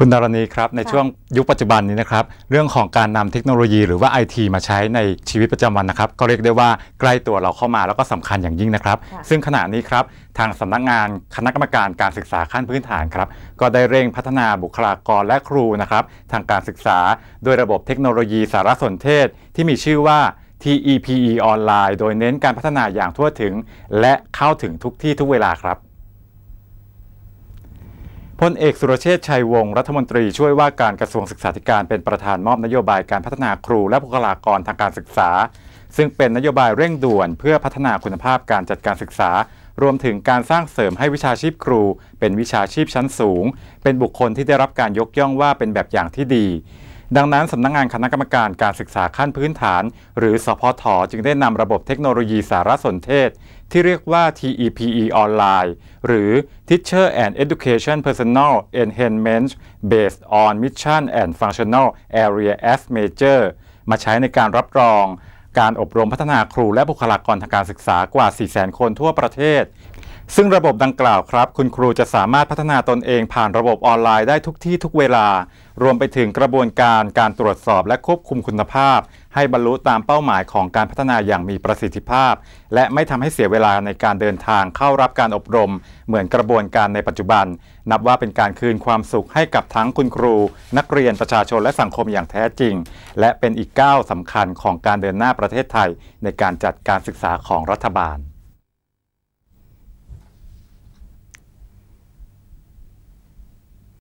คุณดารณีครับในช่วงยุคปัจจุบันนี้นะครับเรื่องของการนำเทคโนโลยีหรือว่าไอทีมาใช้ในชีวิตประจำวันนะครับก็เรียกได้ว่าใกล้ตัวเราเข้ามาแล้วก็สำคัญอย่างยิ่งนะครับ ซึ่งขณะนี้ครับทางสำนักงานคณะกรรมการการศึกษาขั้นพื้นฐานครับก็ได้เร่งพัฒนาบุคลากรและครูนะครับทางการศึกษา โดยระบบเทคโนโลยีสารสนเทศที่มีชื่อว่า TEPE ออนไลน์โดยเน้นการพัฒนาอย่างทั่วถึง และเข้าถึงทุกที่ทุกเวลาครับพลเอกสุรเชษชัยวงศ์รัฐมนตรีช่วยว่าการกระทรวงศึกษาธิการเป็นประธานมอบนโยบายการพัฒนาครูและบุคลากรทางการศึกษา ซึ่งเป็นนโยบายเร่งด่วนเพื่อพัฒนาคุณภาพการจัดการศึกษา รวมถึงการสร้างเสริมให้วิชาชีพครู เป็นวิชาชีพชั้นสูง เป็นบุคคลที่ได้รับการยกย่องว่าเป็นแบบอย่างที่ดีดังนั้นสำนักงงานคณะกรรมการการศึกษาขั้นพื้นฐานหรือสพทจึงได้นำระบบเทคโนโลยีสารสนเทศ ที่เรียกว่า TEPE Online หรือ Teacher and Education p e r s o n a l Enhancement Based on Mission and Functional Area as Major มาใช้ในการรับรองการอบรมพัฒนาครูและบุคลากรทางการศึกษากว่า 400,000 คนทั่วประเทศซึ่งระบบดังกล่าวครับ คุณครูจะสามารถพัฒนาตนเองผ่านระบบออนไลน์ได้ทุกที่ทุกเวลา รวมไปถึงกระบวนการการตรวจสอบ และควบคุมคุณภาพให้บรรลุตามเป้าหมายของการพัฒนาอย่างมีประสิทธิภาพ และไม่ทำให้เสียเวลาในการเดินทางเข้ารับการอบรม เหมือนกระบวนการในปัจจุบัน นับว่าเป็นการคืนความสุขให้กับทั้งคุณครู นักเรียนประชาชนและสังคมอย่างแท้จริง และเป็นอีกก้าวสำคัญของการเดินหน้าประเทศไทย ในการจัดการศึกษาของรัฐบาล